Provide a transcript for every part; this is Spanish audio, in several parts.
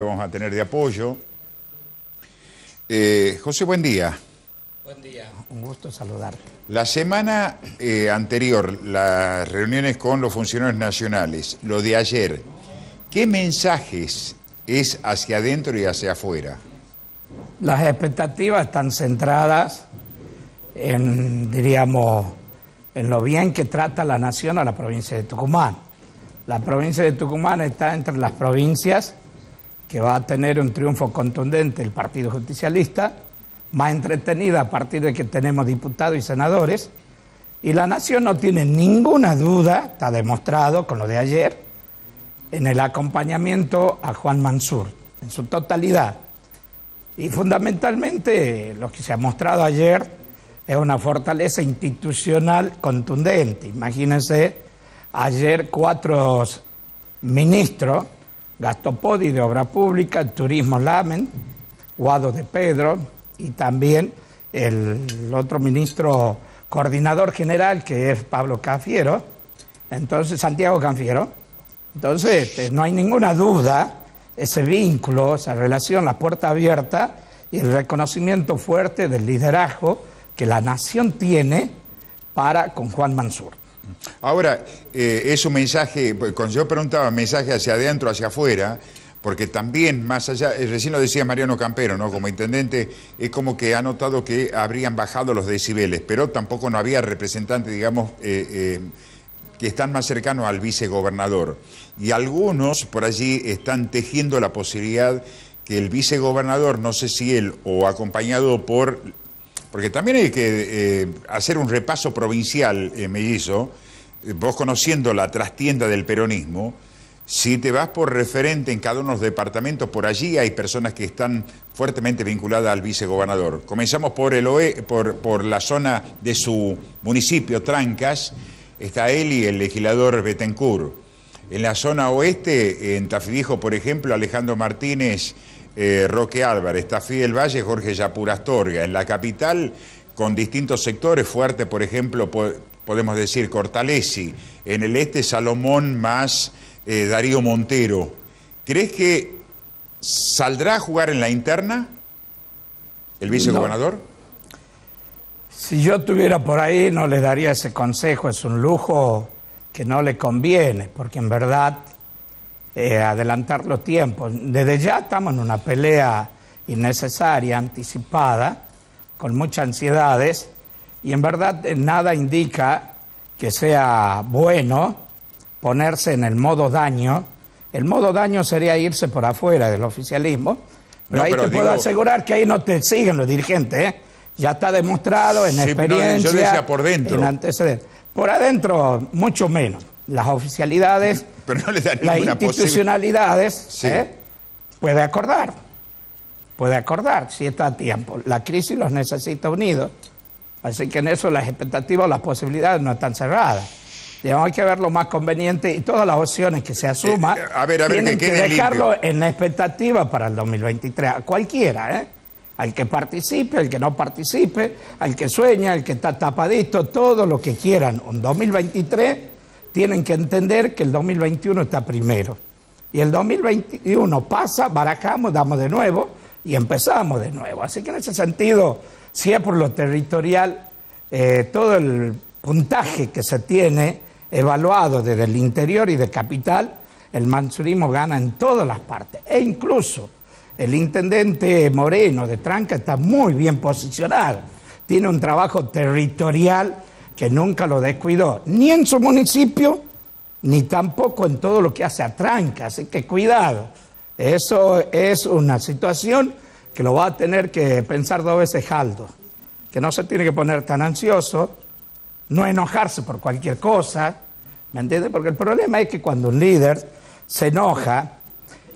vamos a tener de apoyo. Eh, José, buen día. Buen día. Un gusto saludar. La semana eh, anterior, las reuniones con los funcionarios nacionales, lo de ayer, ¿qué mensajes es hacia adentro y hacia afuera? Las expectativas están centradas en, diríamos, en lo bien que trata la nación a la provincia de Tucumán. La provincia de Tucumán está entre las provincias que va a tener un triunfo contundente el Partido Justicialista, más entretenida a partir de que tenemos diputados y senadores, y la nación no tiene ninguna duda, está demostrado con lo de ayer, en el acompañamiento a Juan Mansur, en su totalidad. Y fundamentalmente lo que se ha mostrado ayer es una fortaleza institucional contundente. Imagínense ayer cuatro ministros Gastopodi de Obra Pública, el Turismo Lamen, Guado de Pedro y también el otro ministro coordinador general que es Pablo Cafiero, entonces Santiago Canfiero. Entonces este, no hay ninguna duda ese vínculo, esa relación, la puerta abierta y el reconocimiento fuerte del liderazgo que la nación tiene para con Juan Mansur. Ahora, eh, es un mensaje, pues, cuando yo preguntaba mensaje hacia adentro, hacia afuera, porque también más allá, eh, recién lo decía Mariano Campero, ¿no? Como intendente, es como que ha notado que habrían bajado los decibeles, pero tampoco no había representantes, digamos, eh, que están más cercanos al vicegobernador. Y algunos por allí están tejiendo la posibilidad que el vicegobernador, no sé si él o acompañado por porque también hay que eh, hacer un repaso provincial, eh, hizo, eh, vos conociendo la trastienda del peronismo, si te vas por referente en cada uno de los departamentos, por allí hay personas que están fuertemente vinculadas al vicegobernador. Comenzamos por, el OE, por, la zona de su municipio, Trancas, está él y el legislador Betancur. En la zona oeste, en Tafidijo, por ejemplo, Alejandro Martínez eh, Roque Álvarez, Tafí Valle, Jorge Yapur Astorga. En la capital, con distintos sectores, fuerte, por ejemplo, podemos decir Cortalesi. En el este, Salomón más eh, Darío Montero. ¿Crees que saldrá a jugar en la interna el vicegobernador? Si yo estuviera por ahí, no le daría ese consejo. Es un lujo que no le conviene, porque en verdad eh, adelantar los tiempos. Desde ya estamos en una pelea innecesaria, anticipada, con muchas ansiedades, y en verdad eh, nada indica que sea bueno ponerse en el modo daño. El modo daño sería irse por afuera del oficialismo, pero ahí te puedo asegurar que ahí no te siguen los dirigentes, ¿eh? ya está demostrado en sí, experiencia. yo decía por dentro. Por adentro, mucho menos. Las oficialidades pero no le dan Las institucionalidades ¿eh? puede acordar, puede acordar si está a tiempo. La crisis los necesita unidos, así que en eso las expectativas, o las posibilidades no están cerradas. Digamos, hay que ver lo más conveniente y todas las opciones que se eh, asuman. a ver, a ver, tienen que, dejarlo en la expectativa para el 2023, a cualquiera, ¿eh? al que participe, al que no participe, al que sueña, al que está tapadito, todo lo que quieran. Un 2023 tienen que entender que el 2021 está primero. Y el 2021 pasa, barajamos, damos de nuevo y empezamos de nuevo. Así que en ese sentido, si es por lo territorial, eh, todo el puntaje que se tiene evaluado desde el interior y de capital, el mansurismo gana en todas las partes. E incluso el intendente Moreno de Tranca está muy bien posicionado. Tiene un trabajo territorial que nunca lo descuidó, ni en su municipio, ni tampoco en todo lo que hace a Tranca. Así que cuidado, eso es una situación que lo va a tener que pensar dos veces Jaldo, que no se tiene que poner tan ansioso, no enojarse por cualquier cosa, ¿me entiendes? Porque el problema es que cuando un líder se enoja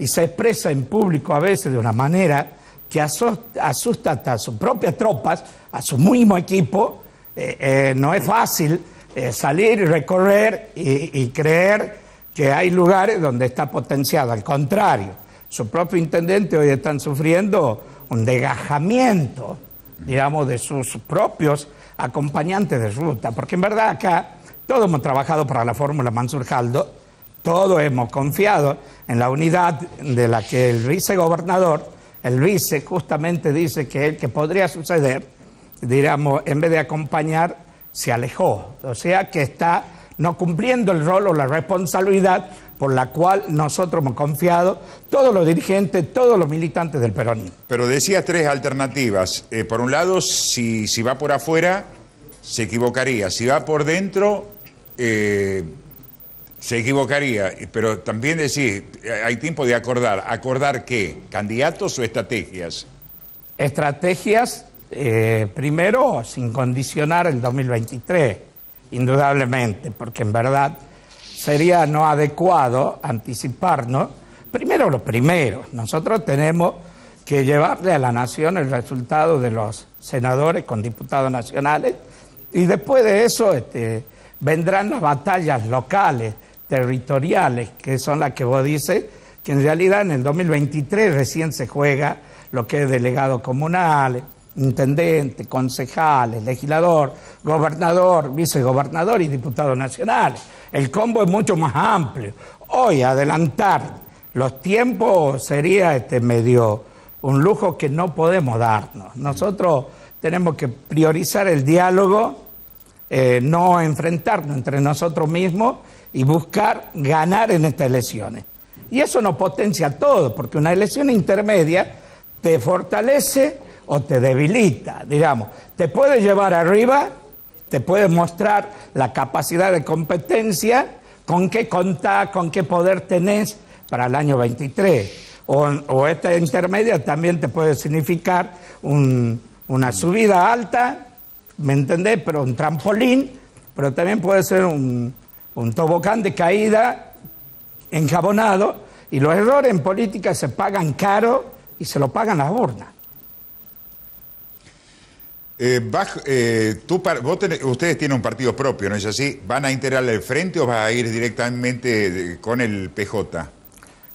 y se expresa en público a veces de una manera que asusta, asusta hasta a sus propias tropas, a su mismo equipo, eh, eh, no es fácil eh, salir y recorrer y, creer que hay lugares donde está potenciado. Al contrario, su propio intendente hoy están sufriendo un degajamiento, digamos, de sus propios acompañantes de ruta, porque en verdad acá todos hemos trabajado para la fórmula Mansurjaldo, todos hemos confiado en la unidad de la que el vicegobernador, el vice justamente dice que el que podría suceder, digamos, en vez de acompañar, se alejó. O sea que está no cumpliendo el rol o la responsabilidad por la cual nosotros hemos confiado, todos los dirigentes, todos los militantes del peronismo. Pero decías tres alternativas. Eh, por un lado, si, si va por afuera, se equivocaría. Si va por dentro, eh, se equivocaría. Pero también decís, eh, hay tiempo de acordar. ¿Acordar qué? ¿Candidatos o estrategias? Estrategias eh, primero, sin condicionar el 2023, indudablemente, porque en verdad sería no adecuado anticiparnos. Primero lo primero, nosotros tenemos que llevarle a la nación el resultado de los senadores con diputados nacionales y después de eso este, vendrán las batallas locales, territoriales, que son las que vos dices, que en realidad en el 2023 recién se juega lo que es delegado comunal, intendente, concejales, legislador, gobernador, vicegobernador y diputado nacional. El combo es mucho más amplio. Hoy adelantar los tiempos sería este medio un lujo que no podemos darnos. Nosotros tenemos que priorizar el diálogo, eh, no enfrentarnos entre nosotros mismos y buscar ganar en estas elecciones. Y eso nos potencia todo, porque una elección intermedia te fortalece o te debilita, digamos. Te puede llevar arriba, te puede mostrar la capacidad de competencia, con qué contar, con qué poder tenés para el año 23. O, esta intermedia también te puede significar una subida alta, ¿me entendés? Pero un trampolín, pero también puede ser un, un tobogán de caída enjabonado. Y los errores en política se pagan caro y se lo pagan las urnas. Eh, eh, ustedes tienen un partido propio, ¿no es así? ¿Van a integrar el frente o van a ir directamente con el PJ?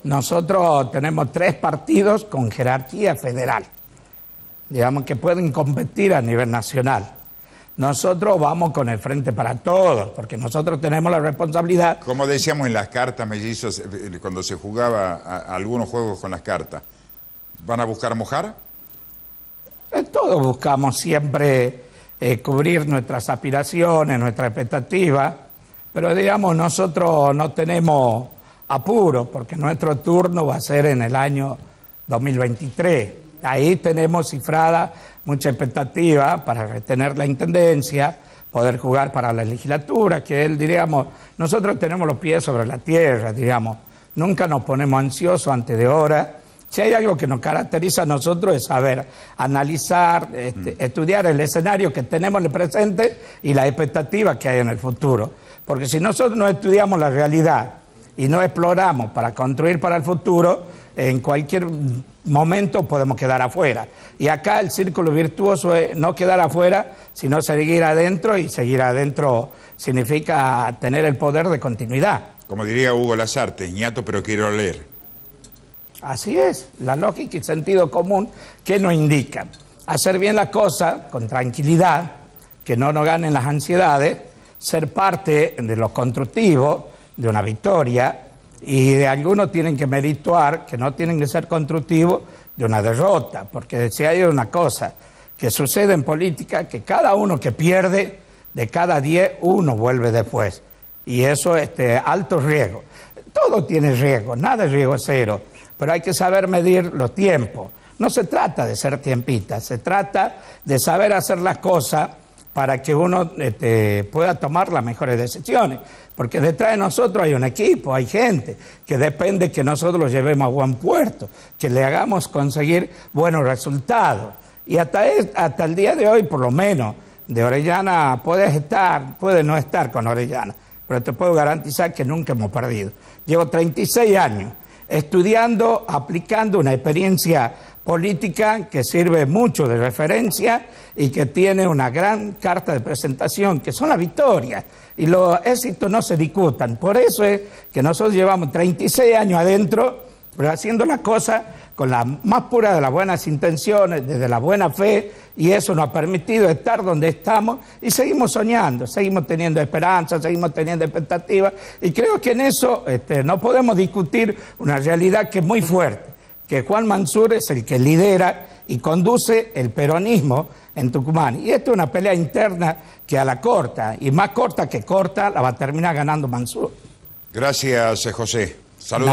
Nosotros tenemos tres partidos con jerarquía federal, digamos que pueden competir a nivel nacional. Nosotros vamos con el frente para todos, porque nosotros tenemos la responsabilidad. Como decíamos en las cartas, mellizos, eh, cuando se jugaba algunos juegos con las cartas, ¿van a buscar mojar? Eh, todos buscamos siempre eh, cubrir nuestras aspiraciones, nuestras expectativas, pero digamos, nosotros no tenemos apuro, porque nuestro turno va a ser en el año 2023. Ahí tenemos cifrada mucha expectativa para retener la intendencia, poder jugar para la legislatura, que él, diríamos, nosotros tenemos los pies sobre la tierra, digamos, nunca nos ponemos ansiosos antes de hora si hay algo que nos caracteriza a nosotros es saber analizar, este, mm. estudiar el escenario que tenemos en el presente y las expectativas que hay en el futuro. Porque si nosotros no estudiamos la realidad y no exploramos para construir para el futuro, en cualquier momento podemos quedar afuera. Y acá el círculo virtuoso es no quedar afuera, sino seguir adentro y seguir adentro significa tener el poder de continuidad. Como diría Hugo Lazarte, ñato pero quiero leer. Así es, la lógica y sentido común que nos indican. Hacer bien la cosa con tranquilidad, que no nos ganen las ansiedades, ser parte de lo constructivo, de una victoria, y de algunos tienen que merituar que no tienen que ser constructivos de una derrota, porque si hay una cosa que sucede en política, que cada uno que pierde, de cada diez, uno vuelve después. Y eso es este, alto riesgo. Todo tiene riesgo, nada es riesgo cero pero hay que saber medir los tiempos. No se trata de ser tiempita. se trata de saber hacer las cosas para que uno este, pueda tomar las mejores decisiones. Porque detrás de nosotros hay un equipo, hay gente que depende que nosotros lo llevemos a buen puerto, que le hagamos conseguir buenos resultados. Y hasta, hasta el día de hoy, por lo menos, de Orellana puedes estar, puedes no estar con Orellana, pero te puedo garantizar que nunca hemos perdido. Llevo 36 años estudiando, aplicando una experiencia política que sirve mucho de referencia y que tiene una gran carta de presentación, que son las victorias. Y los éxitos no se discutan. Por eso es que nosotros llevamos 36 años adentro pero haciendo las cosas con la más pura de las buenas intenciones, desde la buena fe, y eso nos ha permitido estar donde estamos y seguimos soñando, seguimos teniendo esperanza, seguimos teniendo expectativas, y creo que en eso este, no podemos discutir una realidad que es muy fuerte, que Juan Mansur es el que lidera y conduce el peronismo en Tucumán. Y esto es una pelea interna que a la corta, y más corta que corta, la va a terminar ganando Mansur. Gracias, José. Saludos.